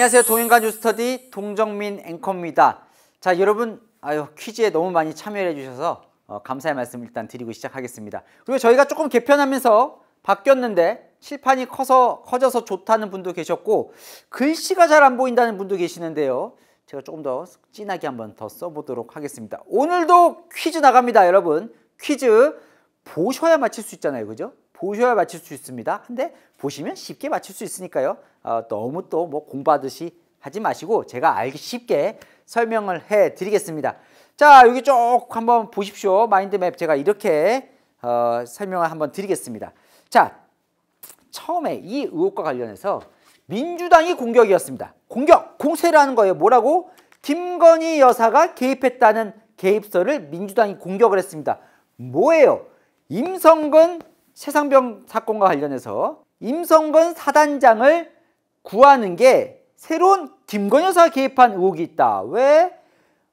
안녕하세요. 동인간 뉴스터디 동정민 앵커입니다. 자, 여러분 아유 퀴즈에 너무 많이 참여해 주셔서 어, 감사의 말씀 일단 드리고 시작하겠습니다. 그리고 저희가 조금 개편하면서 바뀌었는데 칠판이 커서 커져서 좋다는 분도 계셨고 글씨가 잘 안 보인다는 분도 계시는데요. 제가 조금 더 진하게 한번 더 써보도록 하겠습니다. 오늘도 퀴즈 나갑니다, 여러분. 퀴즈 보셔야 맞힐 수 있잖아요, 그죠? 보셔야 맞출 수 있습니다. 근데 보시면 쉽게 맞출 수 있으니까요. 어, 너무 또 뭐 공부하듯이 하지 마시고 제가 알기 쉽게 설명을 해 드리겠습니다. 자 여기 쭉 한번 보십시오. 마인드맵 제가 이렇게 어, 설명을 한번 드리겠습니다. 자 처음에 이 의혹과 관련해서 민주당이 공격이었습니다. 공격, 공세라는 거예요. 뭐라고? 김건희 여사가 개입했다는 개입설을 민주당이 공격을 했습니다. 뭐예요? 임성근 세상병 사건과 관련해서 임성건 사단장을 구하는 게 새로운 김건 여사 개입한 의혹이 있다. 왜?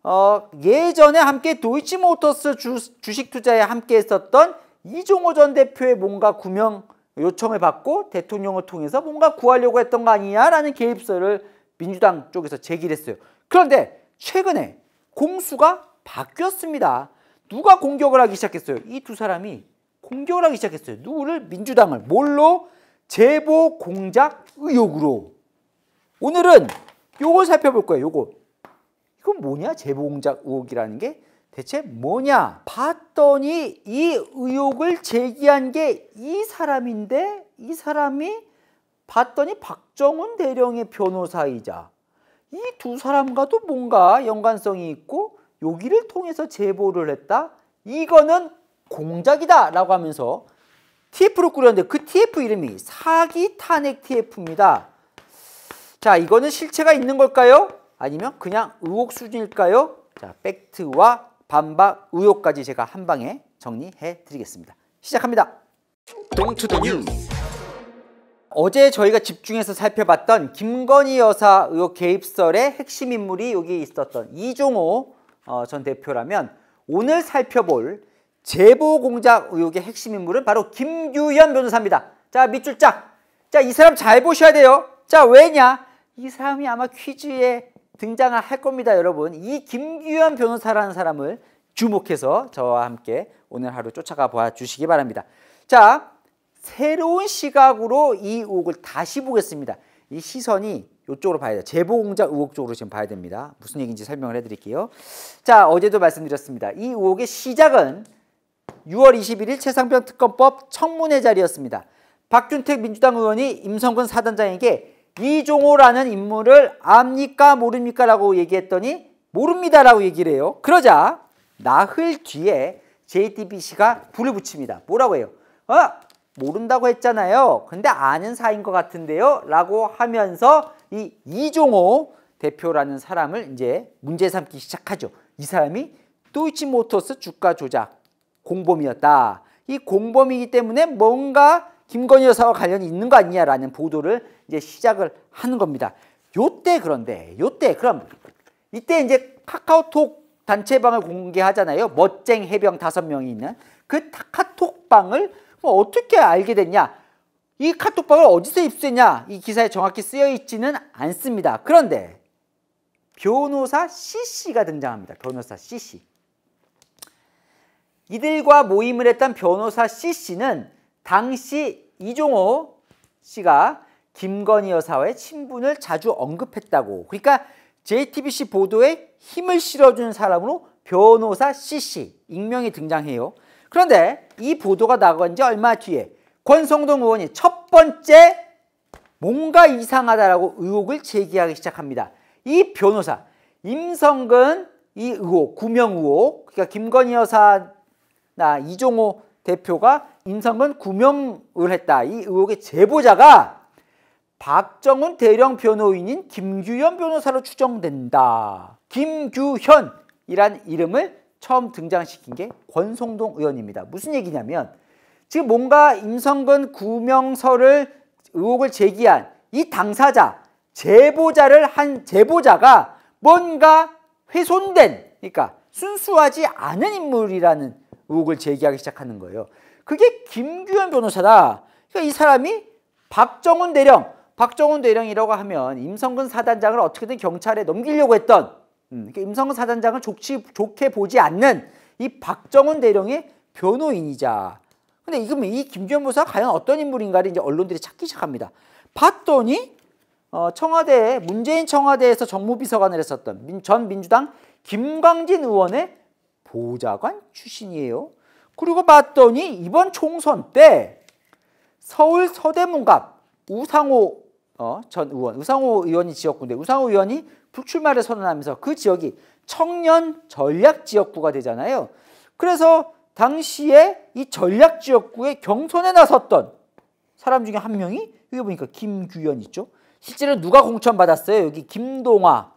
어, 예전에 함께 도이치모터스 주, 주식 투자에 함께 했었던 이종호 전 대표의 뭔가 구명 요청을 받고 대통령을 통해서 뭔가 구하려고 했던 거 아니냐라는 개입설을 민주당 쪽에서 제기 했어요. 그런데 최근에 공수가 바뀌었습니다. 누가 공격을 하기 시작했어요? 이 두 사람이 공격을 하기 시작했어요. 누구를? 민주당을. 뭘로? 제보 공작 의혹으로. 오늘은 요걸 살펴볼 거예요. 요거. 이건 뭐냐? 제보 공작 의혹이라는 게 대체 뭐냐? 봤더니 이 의혹을 제기한 게 이 사람인데 이 사람이 봤더니 박정훈 대령의 변호사이자 이 두 사람과도 뭔가 연관성이 있고 여기를 통해서 제보를 했다? 이거는 공작이다 라고 하면서 TF로 꾸렸는데 그 TF 이름이 사기탄핵 TF입니다. 자 이거는 실체가 있는 걸까요? 아니면 그냥 의혹 수준일까요? 자 팩트와 반박 의혹까지 제가 한 방에 정리해 드리겠습니다. 시작합니다. 어제 저희가 집중해서 살펴봤던 김건희 여사 의혹 개입설의 핵심 인물이 여기 있었던 이종호 어, 전 대표라면 오늘 살펴볼 제보 공작 의혹의 핵심 인물은 바로 김규현 변호사입니다. 자, 밑줄 짝. 자, 이 사람 잘 보셔야 돼요. 자, 왜냐? 이 사람이 아마 퀴즈에 등장을 할 겁니다, 여러분. 이 김규현 변호사라는 사람을 주목해서 저와 함께 오늘 하루 쫓아가 봐 주시기 바랍니다. 자, 새로운 시각으로 이 의혹을 다시 보겠습니다. 이 시선이 이쪽으로 봐야 돼요. 제보공작 의혹 쪽으로 지금 봐야 됩니다. 무슨 얘기인지 설명을 해드릴게요. 자, 어제도 말씀드렸습니다. 이 의혹의 시작은 6월 21일 최상병 특검법 청문회 자리였습니다. 박준택 민주당 의원이 임성근 사단장에게 이종호라는 인물을 압니까 모릅니까 라고 얘기했더니 모릅니다 라고 얘기를 해요. 그러자 나흘 뒤에 JTBC가 불을 붙입니다. 뭐라고 해요? 어? 모른다고 했잖아요. 근데 아는 사이인 것 같은데요. 라고 하면서 이 이종호 대표라는 사람을 이제 문제 삼기 시작하죠. 이 사람이 도이치모터스 주가 조작 공범이었다. 이 공범이기 때문에 뭔가 김건희 여사와 관련이 있는 거 아니냐라는 보도를 이제 시작을 하는 겁니다. 요때 그런데 요때 그럼 이때 이제 카카오톡 단체방을 공개하잖아요. 멋쟁 해병 다섯 명이 있는 그 카톡방을 뭐 어떻게 알게 됐냐? 이 카톡방을 어디서 입수했냐? 이 기사에 정확히 쓰여 있지는 않습니다. 그런데 변호사 c c 가 등장합니다. 변호사 c c 이들과 모임을 했던 변호사 C씨는 당시 이종호 씨가 김건희 여사와의 친분을 자주 언급했다고. 그러니까 JTBC 보도에 힘을 실어주는 사람으로 변호사 C씨 익명이 등장해요. 그런데 이 보도가 나간 지 얼마 뒤에 권성동 의원이 첫 번째 뭔가 이상하다라고 의혹을 제기하기 시작합니다. 이 변호사 임성근 이 의혹, 구명 의혹, 그러니까 김건희 여사 나 이종호 대표가 임성근 구명을 했다. 이 의혹의 제보자가 박정훈 대령 변호인인 김규현 변호사로 추정된다. 김규현이란 이름을 처음 등장시킨 게 권성동 의원입니다. 무슨 얘기냐면 지금 뭔가 임성근 구명서를 의혹을 제기한 이 당사자 제보자를 한 제보자가 뭔가 훼손된 그러니까 순수하지 않은 인물이라는 의혹을 제기하기 시작하는 거예요. 그게 김규현 변호사다. 그러니까 이 사람이 박정훈 대령, 박정훈 대령이라고 하면 임성근 사단장을 어떻게든 경찰에 넘기려고 했던 음, 그러니까 임성근 사단장을 좋지, 좋게 보지 않는 이 박정훈 대령의 변호인이자 근데 이거 이 김규현 변호사 과연 어떤 인물인가를 이제 언론들이 찾기 시작합니다. 봤더니 어, 청와대 문재인 청와대에서 정무비서관을 했었던 민, 전 민주당 김광진 의원의 보좌관 출신이에요. 그리고 봤더니 이번 총선 때 서울 서대문갑 우상호 어, 전 의원, 우상호 의원이 지역구인데 우상호 의원이 불출마를 선언하면서 그 지역이 청년 전략 지역구가 되잖아요. 그래서 당시에 이 전략 지역구에 경선에 나섰던 사람 중에 한 명이 여기 보니까 김규현 있죠. 실제로 누가 공천 받았어요? 여기 김동화.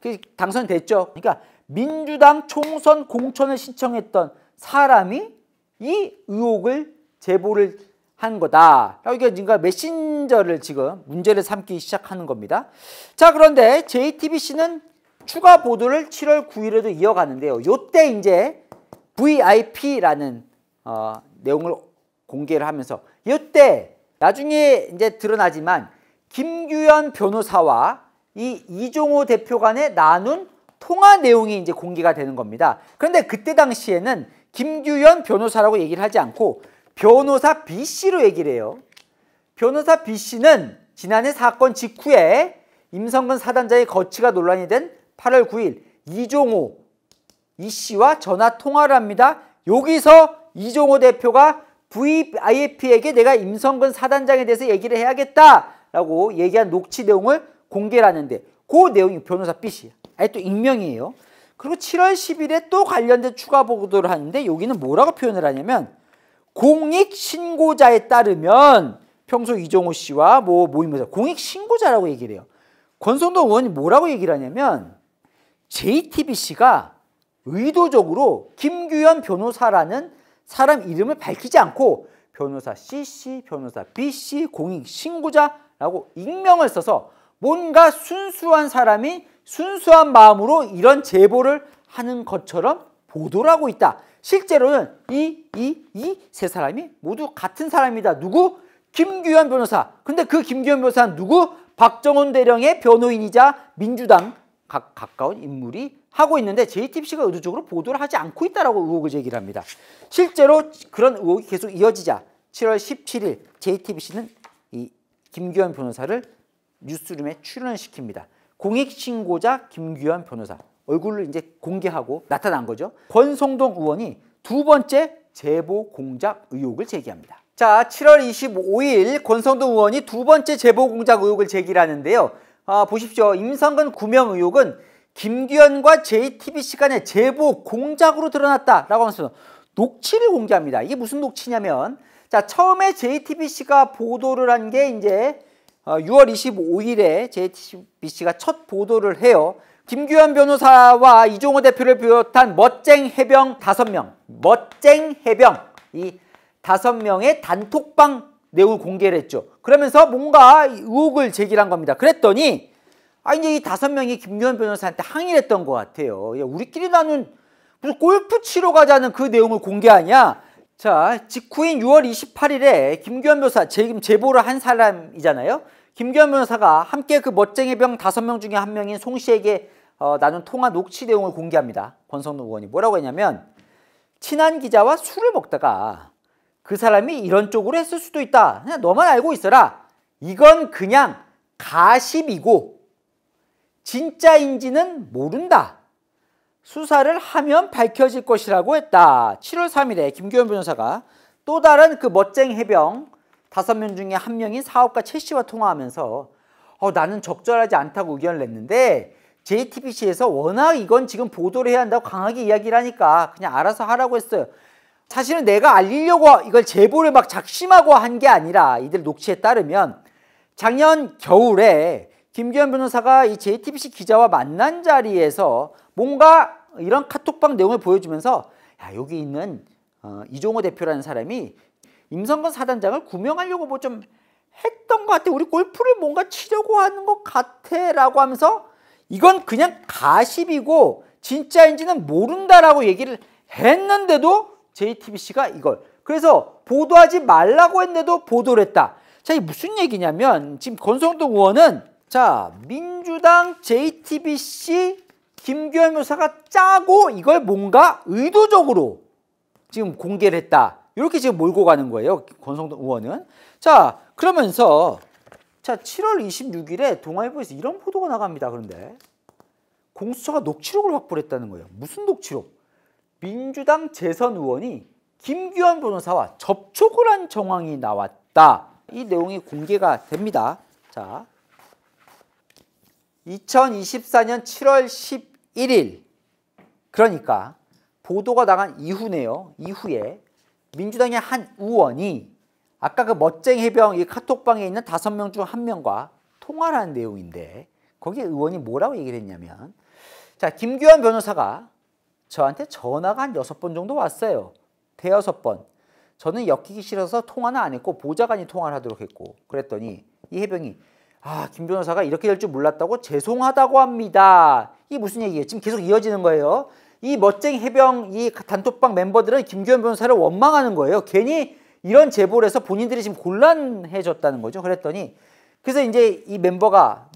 그 당선됐죠. 그러니까 민주당 총선 공천을 신청했던 사람이 이 의혹을 제보를 한 거다. 이게 그러 메신저를 지금 문제를 삼기 시작하는 겁니다. 자 그런데 JTBC는 추가 보도를 7월 9일에도 이어가는데요. 요때 이제 VIP라는 어, 내용을 공개를 하면서 요때 나중에 이제 드러나지만 김규현 변호사와 이 이종호 대표 간에 나눈 통화 내용이 이제 공개가 되는 겁니다. 그런데 그때 당시에는 김규현 변호사라고 얘기를 하지 않고 변호사 B씨로 얘기를 해요. 변호사 B씨는 지난해 사건 직후에 임성근 사단장의 거취가 논란이 된 8월 9일 이종호 이씨와 전화 통화를 합니다. 여기서 이종호 대표가 VIP에게 내가 임성근 사단장에 대해서 얘기를 해야겠다라고 얘기한 녹취 내용을 공개를 하는데 그 내용이 변호사 B씨야. 아니 또 익명이에요. 그리고 7월 10일에 또 관련된 추가 보도를 하는데 여기는 뭐라고 표현을 하냐면 공익 신고자에 따르면 평소 이종호 씨와 뭐 모임에서 공익 신고자라고 얘기를 해요. 권성동 의원이 뭐라고 얘기를 하냐면 JTBC가 의도적으로 김규현 변호사라는 사람 이름을 밝히지 않고 변호사 CC, 변호사 BC, 공익 신고자라고 익명을 써서 뭔가 순수한 사람이 순수한 마음으로 이런 제보를 하는 것처럼 보도를 하고 있다. 실제로는 이, 이, 이 세 사람이 모두 같은 사람이다. 누구? 김규현 변호사. 근데 그 김규현 변호사는 누구? 박정훈 대령의 변호인이자 민주당 가, 가까운 인물이 하고 있는데 JTBC가 의도적으로 보도를 하지 않고 있다라고 의혹을 제기합니다. 를 실제로 그런 의혹이 계속 이어지자 7월 17일 JTBC는 이 김규현 변호사를 뉴스룸에 출연시킵니다. 공익신고자 김규현 변호사 얼굴을 이제 공개하고 나타난 거죠. 권성동 의원이 두 번째 제보 공작 의혹을 제기합니다. 자, 7월 25일 권성동 의원이 두 번째 제보 공작 의혹을 제기하는데요. 아, 보십시오. 임성근 구명 의혹은 김규현과 JTBC 간의 제보 공작으로 드러났다라고 하면서 녹취를 공개합니다. 이게 무슨 녹취냐면 자, 처음에 JTBC가 보도를 한 게 이제 6월 25일에 JTBC가 첫 보도를 해요. 김규현 변호사와 이종호 대표를 비롯한 멋쟁 해병 5명, 멋쟁 해병 이 5명의 단톡방 내용 을 공개를 했죠. 그러면서 뭔가 의혹을 제기한 겁니다. 그랬더니 아 이제 이 다섯 명이 김규현 변호사한테 항의를 했던 것 같아요. 야, 우리끼리 나눈 무슨 골프 치러 가자는 그 내용을 공개하냐? 자, 직후인 6월 28일에 김규현 변호사 재임 제보를 한 사람이잖아요. 김규현 변호사가 함께 그 멋쟁이 병 다섯 명 중에 한 명인 송 씨에게 어, 나눈 통화 녹취 내용을 공개합니다. 권성동 의원이 뭐라고 했냐면 친한 기자와 술을 먹다가 그 사람이 이런 쪽으로 했을 수도 있다. 그냥 너만 알고 있어라. 이건 그냥 가십이고 진짜인지는 모른다. 수사를 하면 밝혀질 것이라고 했다. 7월 3일에 김규현 변호사가 또 다른 그 멋쟁이 해병 다섯 명 중에 한 명인 사업가 최 씨와 통화하면서 어, 나는 적절하지 않다고 의견을 냈는데 JTBC에서 워낙 이건 지금 보도를 해야 한다고 강하게 이야기를 하니까 그냥 알아서 하라고 했어요. 사실은 내가 알리려고 이걸 제보를 막 작심하고 한 게 아니라 이들 녹취에 따르면 작년 겨울에 김기현 변호사가 이 JTBC 기자와 만난 자리에서 뭔가 이런 카톡방 내용을 보여주면서 야, 여기 있는 어, 이종호 대표라는 사람이 임성근 사단장을 구명하려고 뭐 좀 했던 것 같아. 우리 골프를 뭔가 치려고 하는 것 같아. 라고 하면서 이건 그냥 가십이고 진짜인지는 모른다라고 얘기를 했는데도 JTBC가 이걸 그래서 보도하지 말라고 했는데도 보도를 했다. 자, 이게 무슨 얘기냐면 지금 권성동 의원은 자, 민주당 JTBC 김규현 변호사가 짜고 이걸 뭔가 의도적으로 지금 공개를 했다. 이렇게 지금 몰고 가는 거예요. 권성동 의원은. 자, 그러면서 자, 7월 26일에 동아일보에서 이런 보도가 나갑니다. 그런데 공수처가 녹취록을 확보를 했다는 거예요. 무슨 녹취록? 민주당 재선 의원이 김규현 변호사와 접촉을 한 정황이 나왔다. 이 내용이 공개가 됩니다. 자, 2024년 7월 10 1일 그러니까 보도가 나간 이후네요. 이후에 민주당의 한 의원이 아까 그 멋쟁 이 해병 이 카톡방에 있는 다섯 명 중 한 명과 통화를 한 내용인데 거기에 의원이 뭐라고 얘기를 했냐면 자김규환 변호사가 저한테 전화가 한 여섯 번 정도 왔어요. 대여섯 번. 저는 엮이기 싫어서 통화는 안 했고 보좌관이 통화를 하도록 했고 그랬더니 이 해병이 아 김 변호사가 이렇게 될 줄 몰랐다고 죄송하다고 합니다. 이게 무슨 얘기예요? 지금 계속 이어지는 거예요. 이 멋쟁이 해병 이 단톡방 멤버들은 김규현 변호사를 원망하는 거예요. 괜히 이런 제보를 해서 본인들이 지금 곤란해졌다는 거죠. 그랬더니 그래서 이제 이 멤버가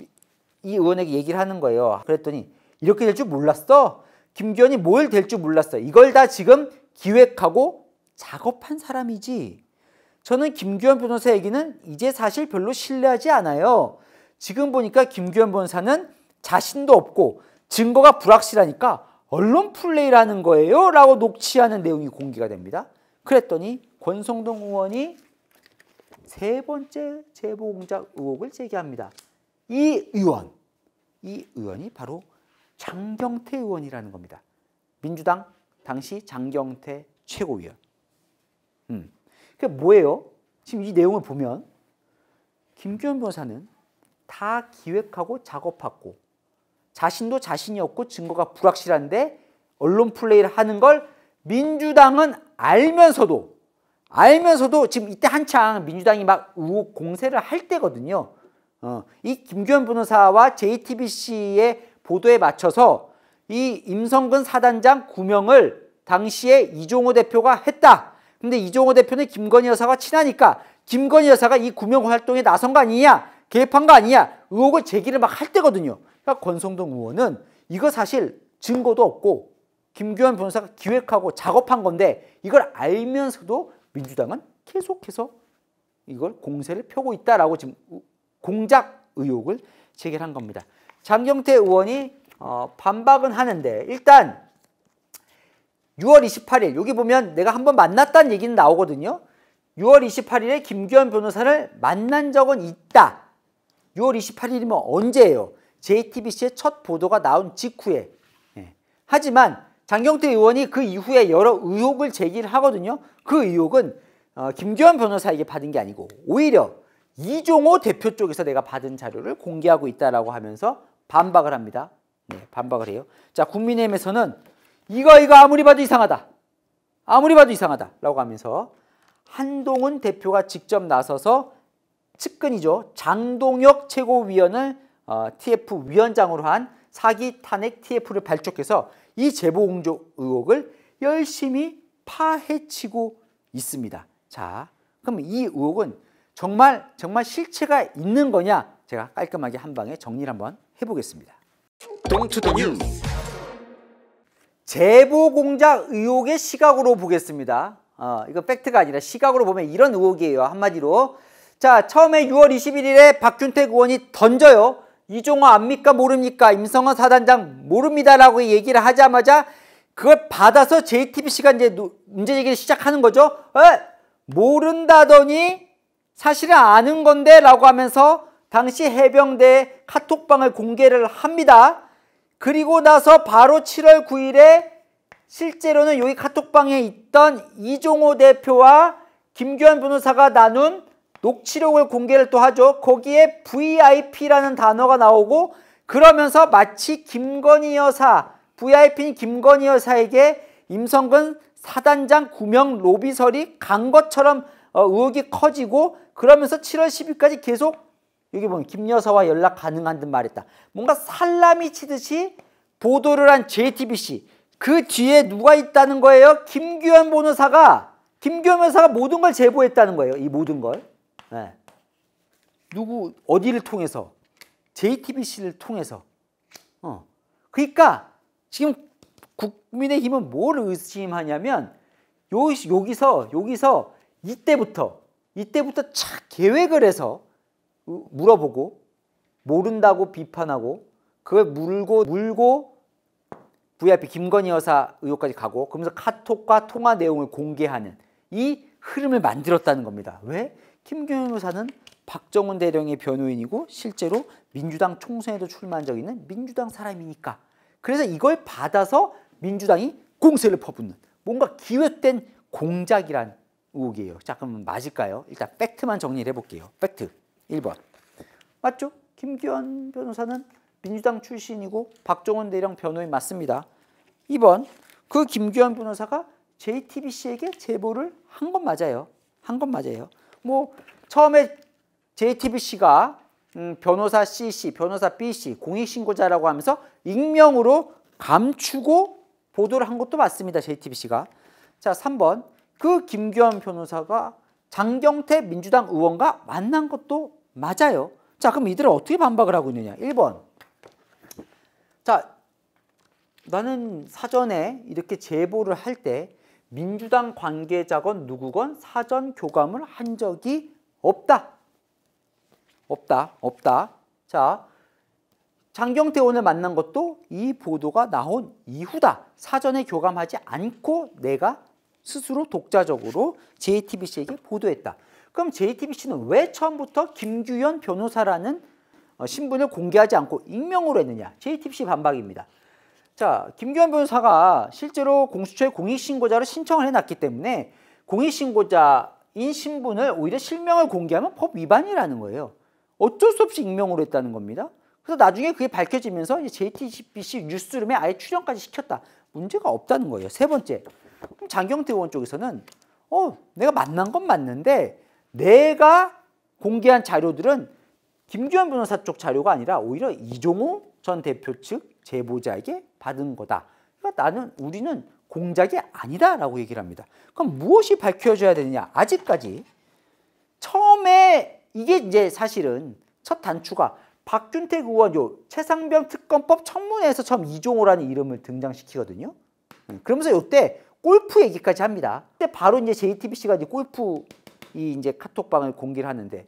이 의원에게 얘기를 하는 거예요. 그랬더니 이렇게 될 줄 몰랐어. 김규현이 뭘 될 줄 몰랐어. 이걸 다 지금 기획하고 작업한 사람이지. 저는 김규현 변호사 얘기는 이제 사실 별로 신뢰하지 않아요. 지금 보니까 김규현 변호사는 자신도 없고 증거가 불확실하니까 언론 플레이라는 거예요 라고 녹취하는 내용이 공개가 됩니다. 그랬더니 권성동 의원이 세 번째 제보 공작 의혹을 제기합니다. 이 의원, 이 의원이 바로 장경태 의원이라는 겁니다. 민주당 당시 장경태 최고위원. 음. 그게 뭐예요? 지금 이 내용을 보면 김규현 변호사는 다 기획하고 작업하고 자신도 자신이 없고 증거가 불확실한데 언론 플레이를 하는 걸 민주당은 알면서도 알면서도 지금 이때 한창 민주당이 막 우혹 공세를 할 때거든요. 어, 이 김규현 변호사와 JTBC의 보도에 맞춰서 이 임성근 사단장 구명을 당시에 이종호 대표가 했다. 근데 이종호 대표는 김건희 여사가 친하니까 김건희 여사가 이 구명 활동에 나선 거 아니냐? 개입한 거 아니냐? 의혹을 제기를 막 할 때거든요. 그러니까 권성동 의원은 이거 사실 증거도 없고 김규현 변호사가 기획하고 작업한 건데 이걸 알면서도 민주당은 계속해서 이걸 공세를 펴고 있다라고 지금 공작 의혹을 제기한 겁니다. 장경태 의원이 어, 반박은 하는데 일단 6월 28일 여기 보면 내가 한번 만났다는 얘기는 나오거든요. 6월 28일에 김규현 변호사를 만난 적은 있다. 6월 28일이면 언제예요? JTBC의 첫 보도가 나온 직후에 예. 하지만 장경태 의원이 그 이후에 여러 의혹을 제기를 하거든요. 그 의혹은 어, 김기현 변호사에게 받은 게 아니고 오히려 이종호 대표 쪽에서 내가 받은 자료를 공개하고 있다라고 하면서 반박을 합니다. 네, 반박을 해요. 자, 국민의힘에서는 이거 이거 아무리 봐도 이상하다. 아무리 봐도 이상하다라고 하면서 한동훈 대표가 직접 나서서 측근이죠. 장동혁 최고위원을 어, TF 위원장으로 한 사기 탄핵 TF를 발족해서 이 제보 공조 의혹을 열심히 파헤치고 있습니다. 자, 그럼 이 의혹은 정말 정말 실체가 있는 거냐? 제가 깔끔하게 한 방에 정리를 한번 해보겠습니다. 동투더뉴 제보 공작 의혹의 시각으로 보겠습니다. 어, 이거 팩트가 아니라 시각으로 보면 이런 의혹이에요. 한마디로. 자, 처음에 6월 21일에 박준택 의원이 던져요. 이종호 압니까 모릅니까? 임성호 사단장 모릅니다라고 얘기를 하자마자 그걸 받아서 JTBC가 이제 문제 제기를 시작하는 거죠. 에? 모른다더니 사실은 아는 건데 라고 하면서 당시 해병대 카톡방을 공개를 합니다. 그리고 나서 바로 7월 9일에 실제로는 여기 카톡방에 있던 이종호 대표와 김규현 변호사가 나눈 녹취록을 공개를 또 하죠. 거기에 VIP라는 단어가 나오고 그러면서 마치 김건희 여사, VIP인 김건희 여사에게 임성근 사단장 구명 로비설이 간 것처럼 어, 의혹이 커지고 그러면서 7월 10일까지 계속 여기 보면 김 여사와 연락 가능한 듯 말했다. 뭔가 살라미 치듯이 보도를 한 JTBC 그 뒤에 누가 있다는 거예요? 김규현 변호사가 김규현 변호사가 모든 걸 제보했다는 거예요. 이 모든 걸. 네. 누구 어디를 통해서 JTBC를 통해서 어. 그러니까 지금 국민의힘은 뭘 의심하냐면 요, 여기서 여기서 이때부터 이때부터 착 계획을 해서 물어보고 모른다고 비판하고 그걸 물고 물고 VIP 김건희 여사 의혹까지 가고 그러면서 카톡과 통화 내용을 공개하는 이 흐름을 만들었다는 겁니다. 왜? 김경현 의사는 박정은 대령의 변호인이고 실제로 민주당 총선에도 출마한 적 있는 민주당 사람이니까 그래서 이걸 받아서 민주당이 공세를 퍼붓는 뭔가 기획된 공작이란 의혹이에요. 자 그럼 맞을까요? 일단 팩트만 정리를 해볼게요. 팩트 1번 맞죠? 김기현 변호사는 민주당 출신이고 박정훈 대령 변호인 맞습니다. 2번 그 김기현 변호사가 JTBC에게 제보를 한 건 맞아요. 한 건 맞아요. 뭐 처음에 JTBC가 음, 변호사 C씨, 변호사 B씨 공익신고자라고 하면서 익명으로 감추고 보도를 한 것도 맞습니다. JTBC가. 자, 3번. 그 김규현 변호사가 장경태 민주당 의원과 만난 것도 맞아요. 자, 그럼 이들은 어떻게 반박을 하고 있느냐. 1번. 자, 나는 사전에 이렇게 제보를 할때 민주당 관계자건 누구건 사전 교감을 한 적이 없다. 없다. 없다. 자, 장경태 의원을 만난 것도 이 보도가 나온 이후다. 사전에 교감하지 않고 내가 스스로 독자적으로 JTBC에게 보도했다. 그럼 JTBC는 왜 처음부터 김규현 변호사라는 어, 신분을 공개하지 않고 익명으로 했느냐? JTBC 반박입니다. 자, 김규현 변호사가 실제로 공수처에 공익신고자를 신청을 해놨기 때문에 공익신고자인 신분을 오히려 실명을 공개하면 법 위반이라는 거예요. 어쩔 수 없이 익명으로 했다는 겁니다. 그래서 나중에 그게 밝혀지면서 이제 JTBC 뉴스룸에 아예 출연까지 시켰다. 문제가 없다는 거예요. 세 번째, 그럼 장경태 의원 쪽에서는 어, 내가 만난 건 맞는데 내가 공개한 자료들은 김규현 변호사 쪽 자료가 아니라 오히려 이종우 전 대표 측 제보자에게 받은 거다. 그러니까 나는 우리는 공작이 아니다라고 얘기를 합니다. 그럼 무엇이 밝혀져야 되느냐? 아직까지 처음에 이게 이제 사실은 첫 단추가 박균택 의원 요 최상병 특검법 청문회에서 처음 이종호라는 이름을 등장시키거든요. 음, 그러면서 요때 골프 얘기까지 합니다. 그때 바로 이제 JTBC가 이제 골프 이 이제 카톡방을 공개를 하는데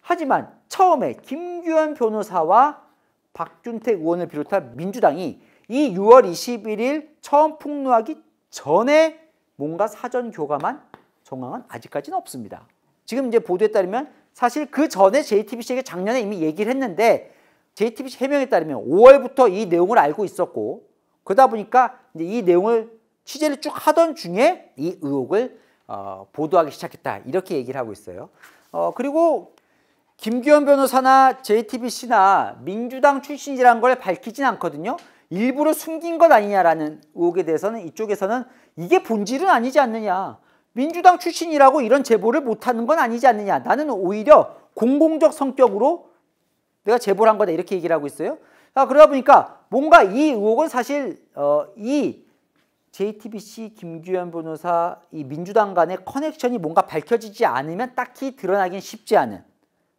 하지만 처음에 김규현 변호사와 박준택 의원을 비롯한 민주당이 이 6월 21일 처음 폭로하기 전에 뭔가 사전 교감한 정황은 아직까지는 없습니다. 지금 이제 보도에 따르면 사실 그 전에 JTBC에게 작년에 이미 얘기를 했는데 JTBC 해명에 따르면 5월부터 이 내용을 알고 있었고 그러다 보니까 이제 이 내용을 취재를 쭉 하던 중에 이 의혹을 어, 보도하기 시작했다 이렇게 얘기를 하고 있어요. 어, 그리고 김기현 변호사나 JTBC나 민주당 출신이라는 걸 밝히진 않거든요. 일부러 숨긴 것 아니냐라는 의혹에 대해서는 이쪽에서는 이게 본질은 아니지 않느냐. 민주당 출신이라고 이런 제보를 못하는 건 아니지 않느냐. 나는 오히려 공공적 성격으로 내가 제보를 한 거다 이렇게 얘기를 하고 있어요. 아, 그러다 보니까 뭔가 이 의혹은 사실 어, 이 JTBC 김규현 변호사 이 민주당 간의 커넥션이 뭔가 밝혀지지 않으면 딱히 드러나긴 쉽지 않은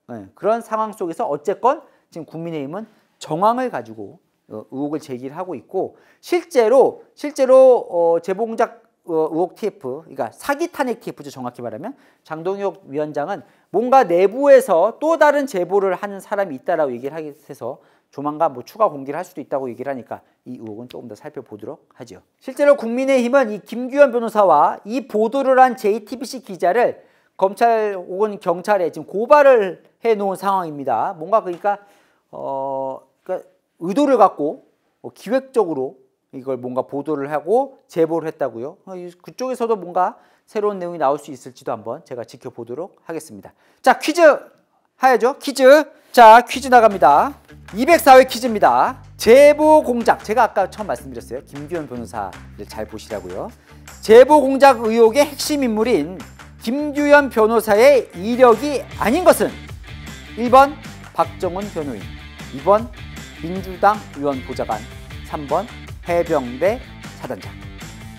네, 그런 상황 속에서 어쨌건 지금 국민의힘은 정황을 가지고 어, 의혹을 제기를 하고 있고 실제로 실제로 어, 재봉작 어, 의혹 TF, 그러니까 사기 탄핵 TF죠 정확히 말하면 장동혁 위원장은 뭔가 내부에서 또 다른 제보를 하는 사람이 있다라고 얘기를 하게 해서 조만간 뭐 추가 공개를 할 수도 있다고 얘기를 하니까 이 의혹은 조금 더 살펴보도록 하죠. 실제로 국민의힘은 이 김규현 변호사와 이 보도를 한 JTBC 기자를 검찰 혹은 경찰에 지금 고발을 해 놓은 상황입니다. 뭔가 그러니까 어 그러니까 의도를 갖고 어, 기획적으로 이걸 뭔가 보도를 하고 제보를 했다고요. 어, 그쪽에서도 뭔가 새로운 내용이 나올 수 있을지도 한번 제가 지켜보도록 하겠습니다. 자 퀴즈 하야죠. 퀴즈. 자 퀴즈 나갑니다. 204회 퀴즈입니다. 제보 공작. 제가 아까 처음 말씀드렸어요. 김규현 변호사를 잘 보시라고요. 제보 공작 의혹의 핵심 인물인 김규현 변호사의 이력이 아닌 것은 1번 박정훈 변호인, 2번 민주당 의원 보좌관, 3번 해병대 사단장.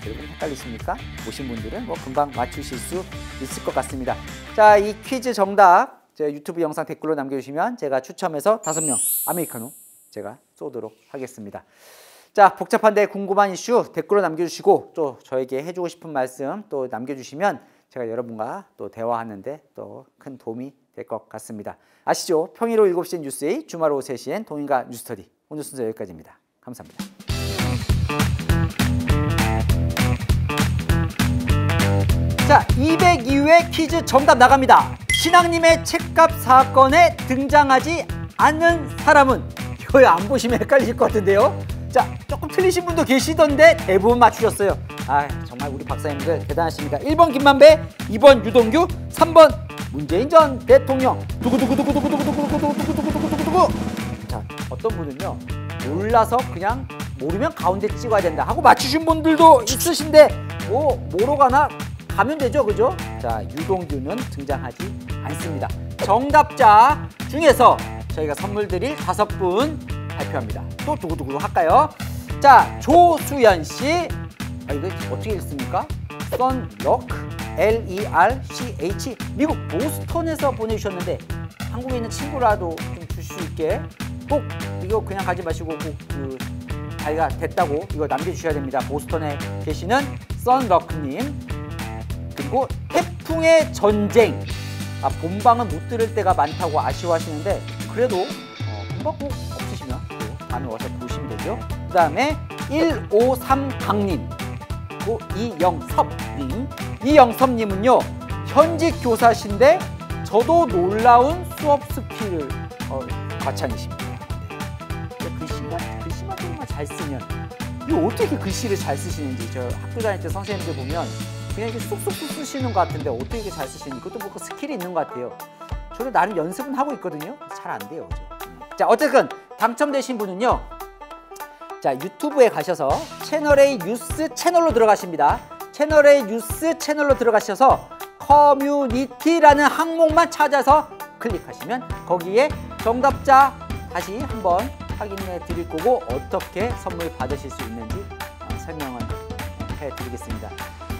여러분 헷갈리십니까? 보신 분들은 뭐 금방 맞추실 수 있을 것 같습니다. 자, 이 퀴즈 정답 제 유튜브 영상 댓글로 남겨주시면 제가 추첨해서 다섯 명 아메리카노 제가 쏘도록 하겠습니다. 자, 복잡한데 궁금한 이슈 댓글로 남겨주시고 또 저에게 해주고 싶은 말씀 또 남겨주시면 제가 여러분과 또 대화하는데 또 큰 도움이 될 것 같습니다. 아시죠? 평일오 후 7시 뉴스의 주말 오후 3시엔 동인가 뉴스터디 오늘 순서 여기까지입니다. 감사합니다. 자, 202회 퀴즈 정답 나갑니다. 신앙님의 책값 사건에 등장하지 않는 사람은 이거 안 보시면 헷갈리실 것 같은데요. 자, 조금 틀리신 분도 계시던데 대부분 맞추셨어요. 아, 정말 우리 박사님들 대단하십니다. 1번 김만배, 2번 유동규, 3번 문재인 전 대통령. 두구두구두구두구두구두구두구두구두구두구두구. 자, 어떤 분은요. 몰라서 그냥 모르면 가운데 찍어야 된다 하고 맞추신 분들도 있으신데 뭐 뭐로 가나 가면 되죠, 그죠? 자, 유동규는 등장하지 않습니다. 정답자 중에서 저희가 선물 드릴 다섯 분 발표합니다. 또 두고두고 할까요? 자, 조수연 씨. 아, 이거 어떻게 읽습니까? 썬러크 L-E-R-C-H 미국 보스턴에서 보내주셨는데 한국에 있는 친구라도 좀 주실 수 있게 꼭 이거 그냥 가지 마시고 꼭그 자기가 됐다고 이거 남겨주셔야 됩니다. 보스턴에 계시는 썬러크님 그리고 태풍의 전쟁 아, 본방은 못 들을 때가 많다고 아쉬워하시는데 그래도 어, 한번 방꼭 반을 와서 보시면 되죠. 그 다음에 153 강님, 그 이영섭님. 이영섭님은요, 현직 교사신데 저도 놀라운 수업 스킬을 어, 과찬이십니다. 글씨만, 글씨만 조금만 잘 쓰면 이 어떻게 글씨를 그 잘 쓰시는지 저 학교 다닐 때 선생님들 보면 그냥 이렇게 쑥쑥쑥 쓰시는 것 같은데 어떻게 이렇게 잘 쓰시는지 그것도 뭐그 스킬이 있는 것 같아요. 저도 나름 연습은 하고 있거든요. 잘 안 돼요. 저. 자 어쨌든 당첨되신 분은요 자 유튜브에 가셔서 채널A 뉴스 채널로 들어가십니다 채널A 뉴스 채널로 들어가셔서 커뮤니티라는 항목만 찾아서 클릭하시면 거기에 정답자 다시 한번 확인해 드릴 거고 어떻게 선물 받으실 수 있는지 설명을 해 드리겠습니다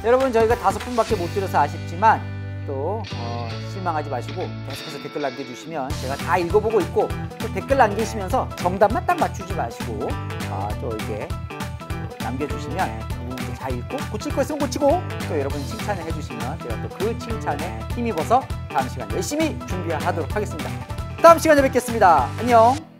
여러분 저희가 다섯 분밖에 못 드려서 아쉽지만 또 어, 실망하지 마시고 계속해서 댓글 남겨주시면 제가 다 읽어보고 있고 또 댓글 남기시면서 정답만 딱 맞추지 마시고 어, 또 이게 남겨주시면 그 부분도 잘 읽고 고칠 거 있으면 고치고 또 여러분 칭찬을 해주시면 제가 또 그 칭찬에 힘입어서 다음 시간 열심히 준비하도록 하겠습니다. 다음 시간에 뵙겠습니다. 안녕.